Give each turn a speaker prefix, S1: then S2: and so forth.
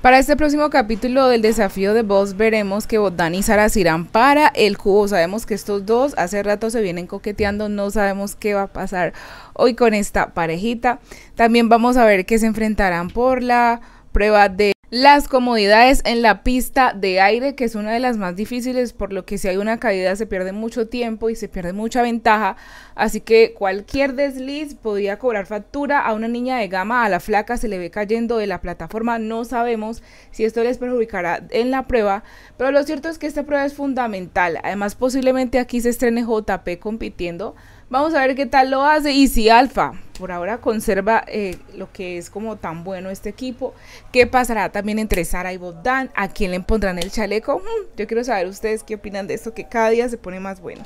S1: Para este próximo capítulo del desafío de Boss veremos que Dan y Sara se irán para el cubo. Sabemos que estos dos hace rato se vienen coqueteando, no sabemos qué va a pasar hoy con esta parejita. También vamos a ver que se enfrentarán por la prueba de... Las comodidades en la pista de aire, que es una de las más difíciles, por lo que si hay una caída se pierde mucho tiempo y se pierde mucha ventaja, así que cualquier desliz podría cobrar factura a una niña de gama, a la flaca se le ve cayendo de la plataforma, no sabemos si esto les perjudicará en la prueba, pero lo cierto es que esta prueba es fundamental, además posiblemente aquí se estrene JP compitiendo, vamos a ver qué tal lo hace y si Alfa por ahora conserva eh, lo que es como tan bueno este equipo. ¿Qué pasará también entre Sara y Bogdan? ¿A quién le pondrán el chaleco? Mm, yo quiero saber ustedes qué opinan de esto, que cada día se pone más bueno.